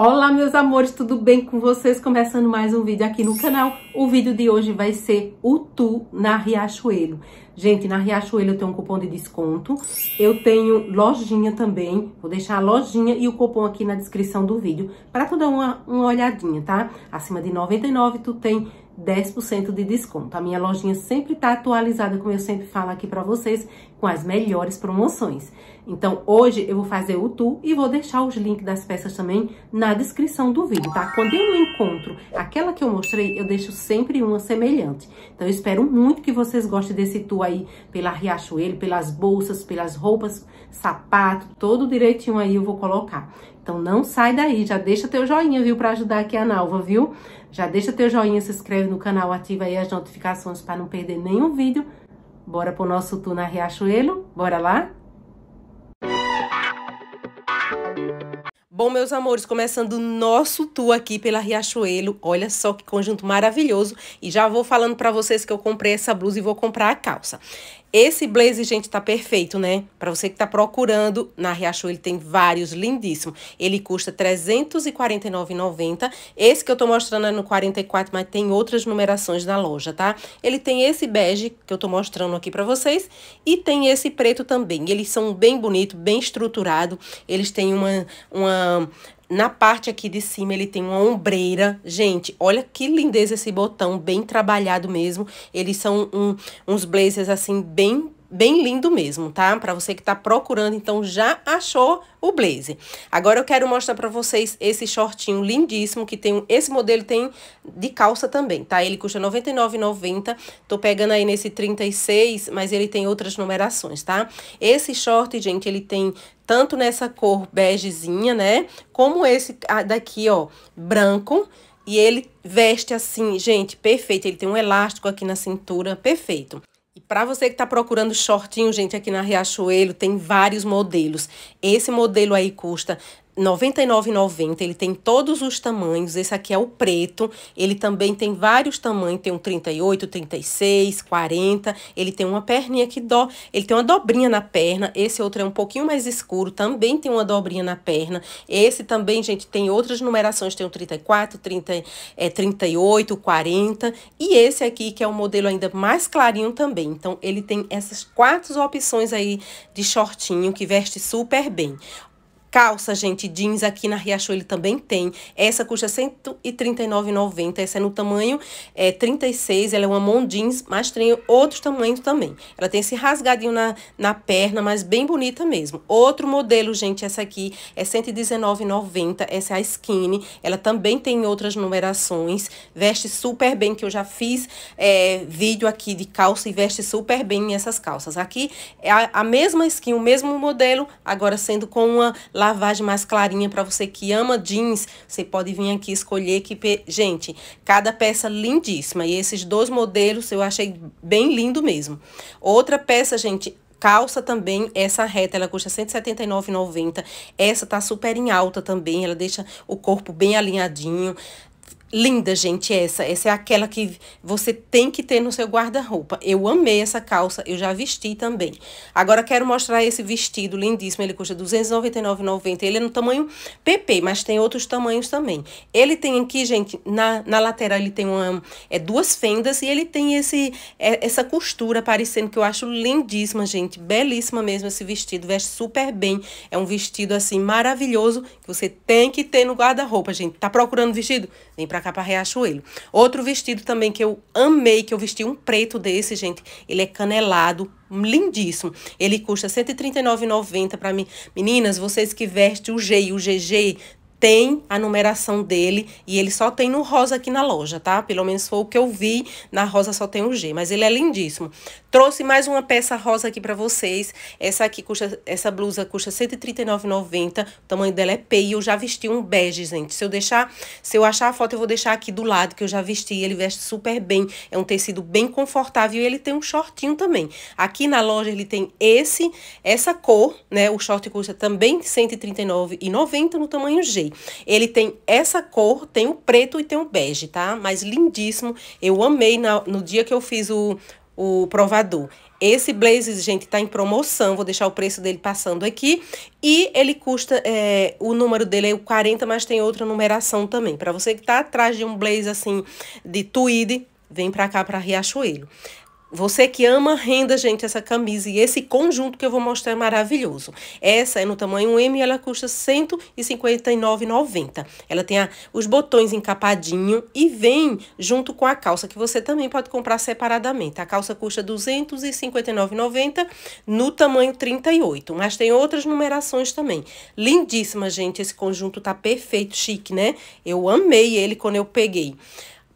Olá meus amores, tudo bem com vocês? Começando mais um vídeo aqui no canal. O vídeo de hoje vai ser o Tu na Riachuelo. Gente, na Riachuelo eu tenho um cupom de desconto, eu tenho lojinha também, vou deixar a lojinha e o cupom aqui na descrição do vídeo, para tu dar uma, uma olhadinha, tá? Acima de 99 tu tem 10% de desconto. A minha lojinha sempre está atualizada, como eu sempre falo aqui para vocês, com as melhores promoções. Então, hoje eu vou fazer o tour e vou deixar os links das peças também na descrição do vídeo, tá? Quando eu encontro aquela que eu mostrei, eu deixo sempre uma semelhante. Então, eu espero muito que vocês gostem desse tour aí pela Riachuelo, pelas bolsas, pelas roupas, sapato, todo direitinho aí eu vou colocar. Então, não sai daí, já deixa teu joinha, viu, para ajudar aqui a Nalva, viu? Já deixa teu joinha, se inscreve no canal, ativa aí as notificações para não perder nenhum vídeo. Bora pro nosso tour na Riachuelo? Bora lá? Bom, meus amores, começando o nosso tour aqui pela Riachuelo. Olha só que conjunto maravilhoso. E já vou falando para vocês que eu comprei essa blusa e vou comprar a calça. Esse blazer, gente, tá perfeito, né? Para você que tá procurando, na Riachuelo ele tem vários lindíssimos. Ele custa R$ 349,90. Esse que eu tô mostrando é no 44, mas tem outras numerações na loja, tá? Ele tem esse bege que eu tô mostrando aqui para vocês e tem esse preto também. Eles são bem bonito, bem estruturado. Eles têm uma uma na parte aqui de cima ele tem uma ombreira. Gente, olha que lindeza esse botão, bem trabalhado mesmo. Eles são um, uns blazers assim bem bem lindo mesmo, tá? Para você que tá procurando, então já achou o blazer. Agora eu quero mostrar para vocês esse shortinho lindíssimo que tem, esse modelo tem de calça também, tá? Ele custa R$ 99,90. Tô pegando aí nesse 36, mas ele tem outras numerações, tá? Esse short, gente, ele tem tanto nessa cor begezinha, né? Como esse daqui, ó, branco. E ele veste assim, gente, perfeito. Ele tem um elástico aqui na cintura, perfeito. E para você que tá procurando shortinho, gente, aqui na Riachuelo, tem vários modelos. Esse modelo aí custa 99,90. Ele tem todos os tamanhos. Esse aqui é o preto. Ele também tem vários tamanhos. Tem um 38, 36, 40. Ele tem uma perninha que dó. Ele tem uma dobrinha na perna. Esse outro é um pouquinho mais escuro. Também tem uma dobrinha na perna. Esse também, gente, tem outras numerações. Tem o um 34, 30, é, 38, 40. E esse aqui, que é o um modelo ainda mais clarinho também. Então, ele tem essas quatro opções aí de shortinho que veste super bem. Calça, gente, jeans aqui na Riachuelo também tem. Essa custa R$ 139,90. Essa é no tamanho é, 36. Ela é uma mão jeans, mas tem outros tamanhos também. Ela tem esse rasgadinho na, na perna, mas bem bonita mesmo. Outro modelo, gente, essa aqui é R$ 119,90. Essa é a skinny. Ela também tem outras numerações. Veste super bem, que eu já fiz é, vídeo aqui de calça e veste super bem essas calças. Aqui é a, a mesma skin, o mesmo modelo, agora sendo com uma lavagem mais clarinha para você que ama jeans. Você pode vir aqui escolher que... Pe... Gente, cada peça lindíssima. E esses dois modelos eu achei bem lindo mesmo. Outra peça, gente, Calça também, essa reta, ela custa R$ 179,90. Essa tá super em alta também, ela deixa o corpo bem alinhadinho. Linda, gente, é essa. Essa é aquela que você tem que ter no seu guarda-roupa. Eu amei essa calça, eu já vesti também. Agora quero mostrar esse vestido lindíssimo. Ele custa R$ 299,90. Ele é no tamanho PP, mas tem outros tamanhos também. Ele tem aqui, gente, na, na lateral ele tem uma, é, duas fendas e ele tem esse, é, essa costura parecendo que eu acho lindíssima, gente. Belíssima mesmo esse vestido. Veste super bem. É um vestido, assim, maravilhoso que você tem que ter no guarda-roupa, gente. Tá procurando vestido? Vem pra pra cá, pra Riachuelo. Outro vestido também que eu amei, que eu vesti um preto desse, gente. Ele é canelado, lindíssimo. Ele custa R$139,90 139,90 para mim. Meninas, vocês que vestem o G e o GG, tem a numeração dele e ele só tem no rosa aqui na loja, tá? Pelo menos foi o que eu vi, na rosa só tem o G, mas ele é lindíssimo. Trouxe mais uma peça rosa aqui para vocês. Essa aqui custa, essa blusa custa 139,90. O tamanho dela é P e eu já vesti um bege, gente. Se eu deixar, se eu achar a foto, eu vou deixar aqui do lado que eu já vesti, ele veste super bem. É um tecido bem confortável e ele tem um shortinho também. Aqui na loja ele tem esse, essa cor, né? O short custa também 139,90 no tamanho G. Ele tem essa cor, tem o preto e tem o bege, tá? Mas lindíssimo. Eu amei na, no dia que eu fiz o, o provador. Esse blazer, gente, tá em promoção. Vou deixar o preço dele passando aqui. E ele custa... É, o número dele é o 40, mas tem outra numeração também. Para você que tá atrás de um blazer, assim, de tweed, vem para cá, para Riachuelo. Você que ama, renda, gente, essa camisa e esse conjunto que eu vou mostrar é maravilhoso. Essa é no tamanho M e ela custa R$ 159,90. Ela tem a, os botões encapadinho e vem junto com a calça, que você também pode comprar separadamente. A calça custa R$ 259,90 no tamanho 38, mas tem outras numerações também. Lindíssima, gente, esse conjunto tá perfeito, chique, né? Eu amei ele quando eu peguei.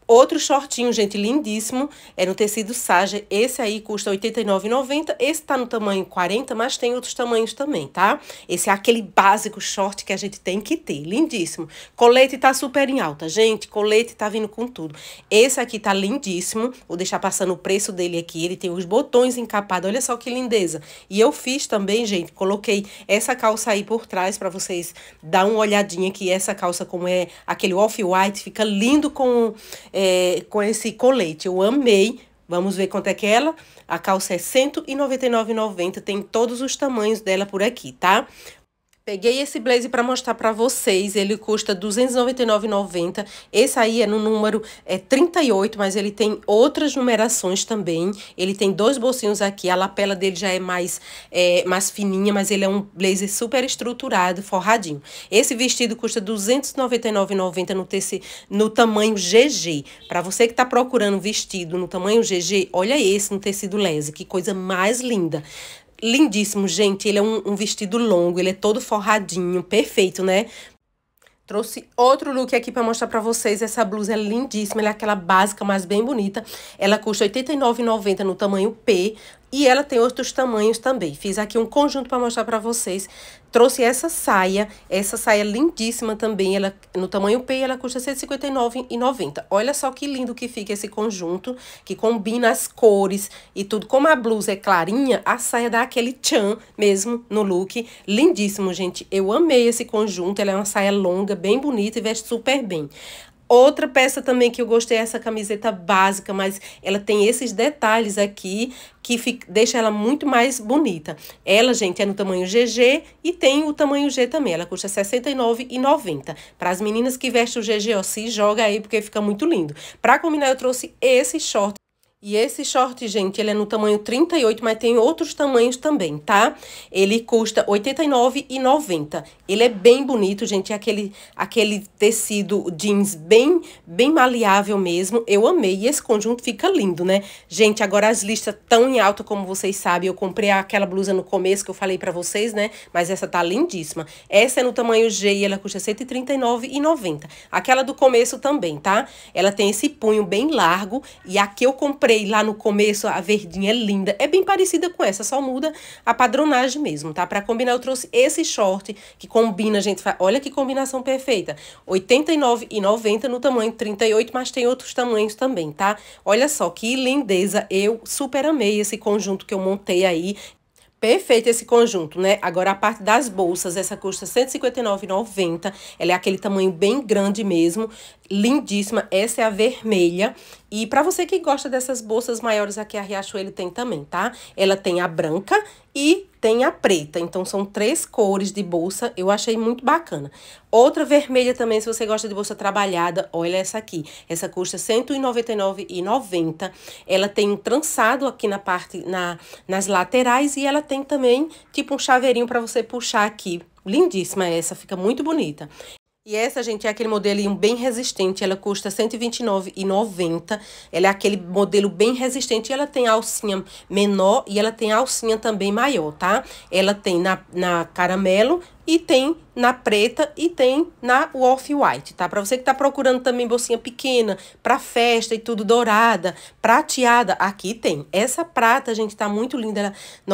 Outro shortinho, gente, lindíssimo, é no tecido saja. Esse aí custa R$ 89,90. Esse tá no tamanho 40, mas tem outros tamanhos também, tá? Esse é aquele básico short que a gente tem que ter, lindíssimo. Colete tá super em alta, gente, colete tá vindo com tudo. Esse aqui tá lindíssimo, vou deixar passando o preço dele aqui. Ele tem os botões encapados, olha só que lindeza. E eu fiz também, gente, coloquei essa calça aí por trás para vocês dar uma olhadinha que essa calça, como é aquele off-white, fica lindo com... É, é, com esse colete. Eu amei. Vamos ver quanto é que é ela. A calça é R$ 199,90. Tem todos os tamanhos dela por aqui, tá? Peguei esse blazer para mostrar para vocês, ele custa R$ 299,90. Esse aí é no número é, 38, mas ele tem outras numerações também. Ele tem dois bolsinhos aqui, a lapela dele já é mais, é, mais fininha, mas ele é um blazer super estruturado, forradinho. Esse vestido custa R$ 299,90 no, no tamanho GG. Para você que está procurando vestido no tamanho GG, olha esse no tecido lese, que coisa mais linda lindíssimo, gente. Ele é um, um vestido longo, ele é todo forradinho, perfeito, né? Trouxe outro look aqui para mostrar para vocês. Essa blusa é lindíssima, ela é aquela básica, mas bem bonita. Ela custa R$ 89,90 no tamanho P. E ela tem outros tamanhos também. Fiz aqui um conjunto para mostrar para vocês. Trouxe essa saia, essa saia lindíssima também, ela no tamanho P, ela custa R$ 159,90. Olha só que lindo que fica esse conjunto, que combina as cores e tudo. Como a blusa é clarinha, a saia dá aquele tchan mesmo no look. Lindíssimo, gente. Eu amei esse conjunto, ela é uma saia longa, bem bonita e veste super bem. Outra peça também que eu gostei é essa camiseta básica, mas ela tem esses detalhes aqui que fica, deixa ela muito mais bonita. Ela, gente, é no tamanho GG e tem o tamanho G também. Ela custa R$ 69,90. Para as meninas que vestem o GG, ó, se joga aí porque fica muito lindo. Para combinar, eu trouxe esse short e esse short, gente, ele é no tamanho 38, mas tem outros tamanhos também, tá? Ele custa R$ 89,90. Ele é bem bonito, gente, é aquele, aquele tecido jeans bem, bem maleável mesmo. Eu amei e esse conjunto fica lindo, né? Gente, agora as listas tão em alta, como vocês sabem. Eu comprei aquela blusa no começo que eu falei pra vocês, né? Mas essa tá lindíssima. Essa é no tamanho G e ela custa R$ 139,90. Aquela do começo também, tá? Ela tem esse punho bem largo e aqui eu comprei comprei lá no começo, a verdinha é linda. É bem parecida com essa, só muda a padronagem mesmo, tá? Para combinar, eu trouxe esse short que combina, gente. Olha que combinação perfeita. R$ 89,90 no tamanho 38, mas tem outros tamanhos também, tá? Olha só que lindeza. Eu super amei esse conjunto que eu montei aí. Perfeito esse conjunto, né? Agora, a parte das bolsas, essa custa R$ 159,90. Ela é aquele tamanho bem grande mesmo lindíssima. Essa é a vermelha. E para você que gosta dessas bolsas maiores, aqui a Riachuelo tem também, tá? Ela tem a branca e tem a preta. Então, são três cores de bolsa. Eu achei muito bacana. Outra vermelha também, se você gosta de bolsa trabalhada, olha essa aqui. Essa custa R$ 199,90. Ela tem um trançado aqui na parte, na, nas laterais. E ela tem também, tipo, um chaveirinho para você puxar aqui Lindíssima essa, fica muito bonita. E essa, gente, é aquele modelinho bem resistente. Ela custa R$ 129,90. Ela é aquele modelo bem resistente. E ela tem alcinha menor e ela tem alcinha também maior, tá? Ela tem na, na caramelo e tem na preta e tem na off-white, tá? Para você que tá procurando também bolsinha pequena, para festa e tudo dourada, prateada, aqui tem. Essa prata, gente, tá muito linda, ela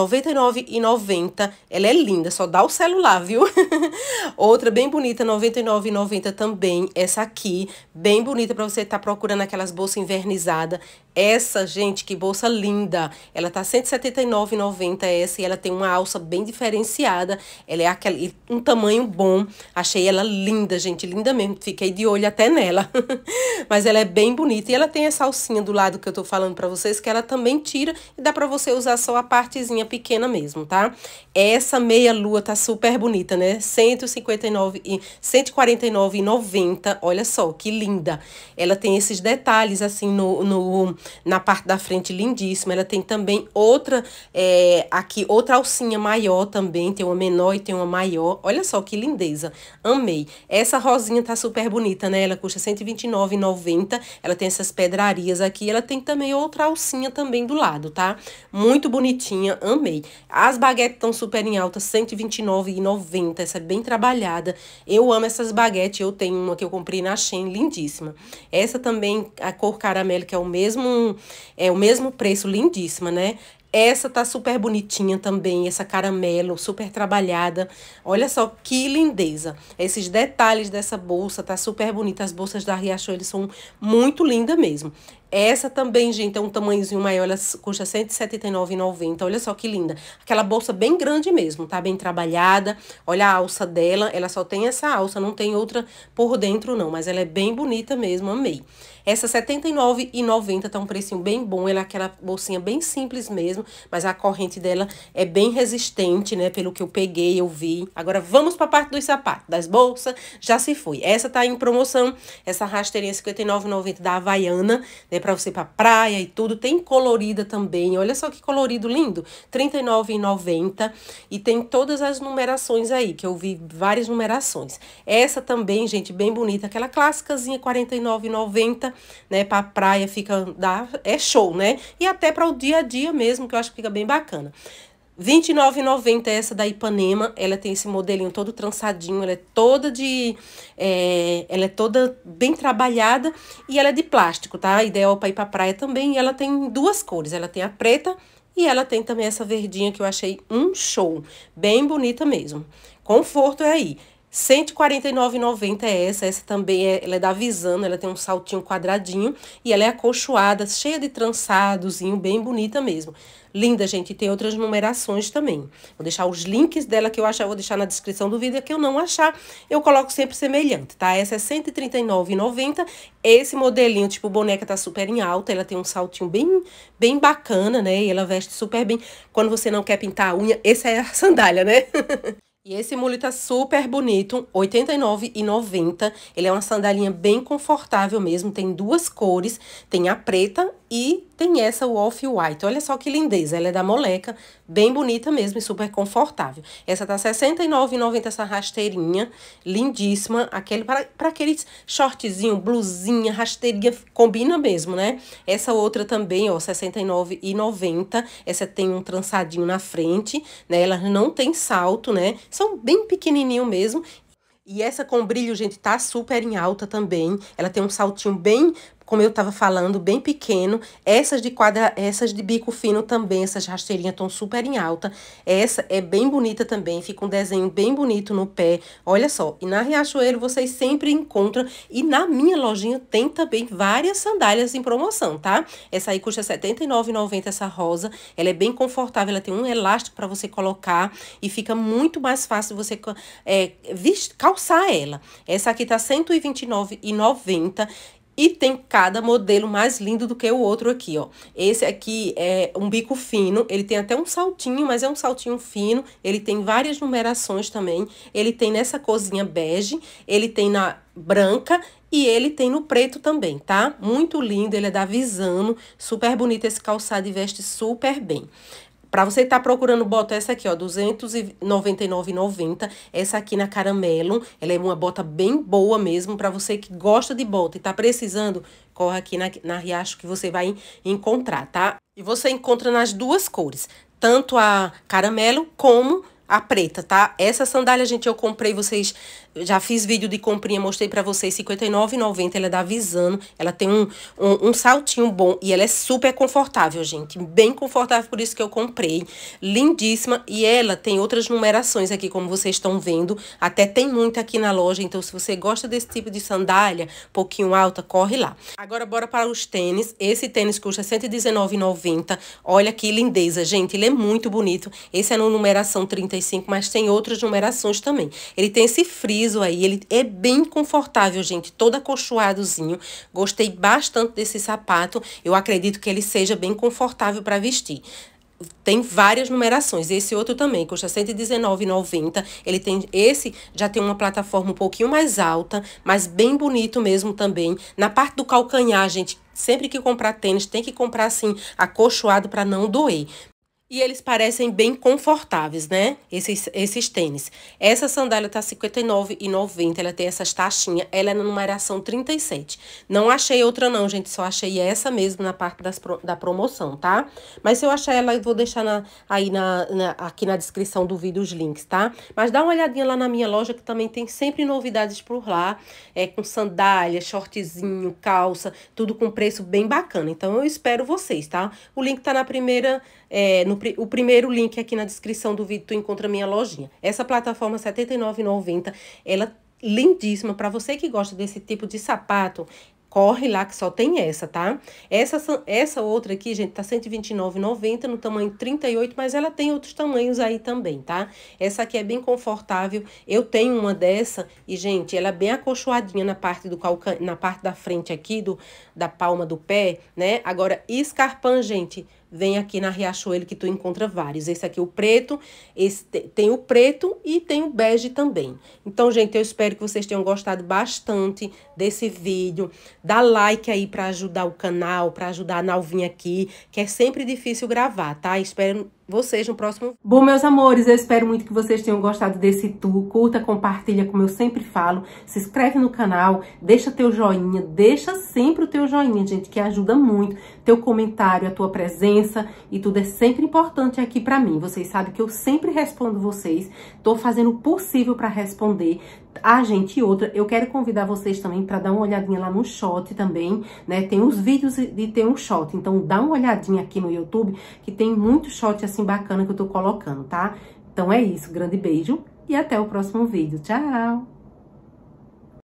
R$ é 99,90. Ela é linda, só dá o celular, viu? Outra bem bonita, R$ 99,90 também. Essa aqui, bem bonita para você que tá procurando aquelas bolsas invernizadas. Essa, gente, que bolsa linda. Ela tá R$ 179,90 essa e ela tem uma alça bem diferenciada. Ela é aquela um tamanho bom. Achei ela linda, gente, linda mesmo. Fiquei de olho até nela. Mas ela é bem bonita e ela tem essa alcinha do lado que eu tô falando para vocês que ela também tira e dá para você usar só a partezinha pequena mesmo, tá? Essa meia lua tá super bonita, né? 159 e 149,90. Olha só que linda. Ela tem esses detalhes assim no, no na parte da frente lindíssima. Ela tem também outra é, aqui outra alcinha maior também, tem uma menor e tem uma maior olha só que lindeza. Amei. Essa rosinha tá super bonita, né? Ela custa R$ 129,90. Ela tem essas pedrarias aqui. Ela tem também outra alcinha também do lado, tá? Muito bonitinha, amei. As baguetes estão super em alta, R$ 129,90. Essa é bem trabalhada. Eu amo essas baguetes. Eu tenho uma que eu comprei na Shein, lindíssima. Essa também, a cor caramelo, que é o mesmo, é o mesmo preço, lindíssima, né? Essa tá super bonitinha também, essa caramelo, super trabalhada. Olha só que lindeza. Esses detalhes dessa bolsa tá super bonita. As bolsas da Riachuelo são muito lindas mesmo. Essa também, gente, é um tamanhozinho maior, ela custa R$ 179,90. Olha só que linda. Aquela bolsa bem grande mesmo, tá? Bem trabalhada. Olha a alça dela, ela só tem essa alça, não tem outra por dentro não, mas ela é bem bonita mesmo, amei. Essa R$ 79,90 tá um precinho bem bom. Ela é aquela bolsinha bem simples mesmo, mas a corrente dela é bem resistente, né? Pelo que eu peguei, eu vi. Agora vamos para a parte dos sapatos, das bolsas. Já se foi. Essa tá em promoção, essa rasteirinha R$ 59,90 da Havaiana, né? Para você ir pra praia e tudo. Tem colorida também. Olha só que colorido lindo. R$ 39,90. E tem todas as numerações aí, que eu vi várias numerações. Essa também, gente, bem bonita. Aquela clássicazinha R$ 49,90 né? Pra praia fica dá, é show, né? E até para o dia a dia mesmo, que eu acho que fica bem bacana. R$29,90 é essa da Ipanema. Ela tem esse modelinho todo trançadinho. Ela é toda de... É, ela é toda bem trabalhada. E ela é de plástico, tá? Ideal é para ir pra praia também. E ela tem duas cores. Ela tem a preta e ela tem também essa verdinha que eu achei um show. Bem bonita mesmo. Conforto é aí. 149,90 é essa, essa também é, ela é da Visano, ela tem um saltinho quadradinho e ela é acolchoada, cheia de trançadozinho, bem bonita mesmo. Linda, gente, tem outras numerações também. Vou deixar os links dela que eu achar, vou deixar na descrição do vídeo, que eu não achar, eu coloco sempre semelhante, tá? Essa é 139,90. Esse modelinho, tipo boneca, tá super em alta, ela tem um saltinho bem, bem bacana, né? E ela veste super bem. Quando você não quer pintar a unha, essa é a sandália, né? E esse mule tá super bonito, R$ 89,90. Ele é uma sandalinha bem confortável mesmo, tem duas cores, tem a preta e tem essa off-white. Olha só que lindeza, ela é da moleca, bem bonita mesmo e super confortável. Essa tá R$ 69,90 essa rasteirinha, lindíssima. Aquele para aqueles shortzinho, blusinha, rasteirinha, combina mesmo, né? Essa outra também, ó, R$ 69,90. Essa tem um trançadinho na frente, né? Ela não tem salto, né? São bem pequenininho mesmo. E essa com brilho, gente, tá super em alta também. Ela tem um saltinho bem como eu estava falando, bem pequeno. Essas de quadra, essas de bico fino também, essas rasteirinhas estão super em alta. Essa é bem bonita também, fica um desenho bem bonito no pé. Olha só, e na Riachuelo vocês sempre encontram. E na minha lojinha tem também várias sandálias em promoção, tá? Essa aí custa R$ 79,90 essa rosa. Ela é bem confortável, ela tem um elástico para você colocar e fica muito mais fácil você é, calçar ela. Essa aqui tá R$ 129,90 e tem cada modelo mais lindo do que o outro aqui, ó. Esse aqui é um bico fino, ele tem até um saltinho, mas é um saltinho fino. Ele tem várias numerações também. Ele tem nessa corzinha bege, ele tem na branca e ele tem no preto também, tá? Muito lindo, ele é da Visano, super bonito esse calçado e veste super bem. Pra você estar tá procurando, bota essa aqui, ó, 299,90. Essa aqui na Caramelo. Ela é uma bota bem boa mesmo. Pra você que gosta de bota e tá precisando, corre aqui na, na Riacho que você vai encontrar, tá? E você encontra nas duas cores. Tanto a caramelo como a preta, tá? Essa sandália, gente, eu comprei, vocês já fiz vídeo de comprinha, mostrei para vocês, R$59,90, ela é da Visano, ela tem um, um, um, saltinho bom e ela é super confortável, gente, bem confortável, por isso que eu comprei, lindíssima, e ela tem outras numerações aqui, como vocês estão vendo, até tem muita aqui na loja, então se você gosta desse tipo de sandália, pouquinho alta, corre lá. Agora bora para os tênis, esse tênis custa R$119,90, olha que lindeza, gente, ele é muito bonito, esse é no numeração 35, mas tem outras numerações também, ele tem esse friso friso aí, ele é bem confortável, gente, todo acolchoadozinho. Gostei bastante desse sapato, eu acredito que ele seja bem confortável para vestir tem várias numerações. Esse outro também custa R$ 119,90. Ele tem esse já tem uma plataforma um pouquinho mais alta, mas bem bonito mesmo também. Na parte do calcanhar, gente, sempre que comprar tênis, tem que comprar assim acolchoado para não doer. E eles parecem bem confortáveis, né? Esses, esses tênis. Essa sandália tá R$ 59,90. Ela tem essas taxinhas. Ela é na numeração 37. Não achei outra não, gente. Só achei essa mesmo na parte das, da promoção, tá? Mas se eu achar ela, eu vou deixar na, aí na, na, aqui na descrição do vídeo os links, tá? Mas dá uma olhadinha lá na minha loja que também tem sempre novidades por lá. É com sandália, shortzinho, calça. Tudo com preço bem bacana. Então, eu espero vocês, tá? O link tá na primeira... É, no o primeiro link aqui na descrição do vídeo, tu encontra a minha lojinha. Essa plataforma R$ 79,90, ela lindíssima. Para você que gosta desse tipo de sapato, corre lá que só tem essa, tá? Essa, essa outra aqui, gente, tá 129,90 no tamanho 38, mas ela tem outros tamanhos aí também, tá? Essa aqui é bem confortável. Eu tenho uma dessa e, gente, ela é bem acolchoadinha na parte do calcan... na parte da frente aqui do da palma do pé, né? Agora, escarpão, gente, Vem aqui na Riachuelo que tu encontra vários. Esse aqui é o preto, esse tem o preto e tem o bege também. Então, gente, eu espero que vocês tenham gostado bastante desse vídeo. Dá like aí para ajudar o canal, para ajudar a Nalvinha aqui, que é sempre difícil gravar, tá? Espero vocês no próximo. Bom, meus amores, eu espero muito que vocês tenham gostado desse tu. Curta, compartilha, como eu sempre falo. Se inscreve no canal, deixa teu joinha, deixa sempre o teu joinha, gente, que ajuda muito. Teu comentário, a tua presença e tudo é sempre importante aqui para mim. Vocês sabem que eu sempre respondo vocês. Tô fazendo o possível para responder. Ah, gente, e outra, eu quero convidar vocês também para dar uma olhadinha lá no shot também, né? Tem os vídeos e tem um shot, então dá uma olhadinha aqui no YouTube, que tem muito shot assim bacana que eu tô colocando, tá? Então é isso, grande beijo e até o próximo vídeo. Tchau!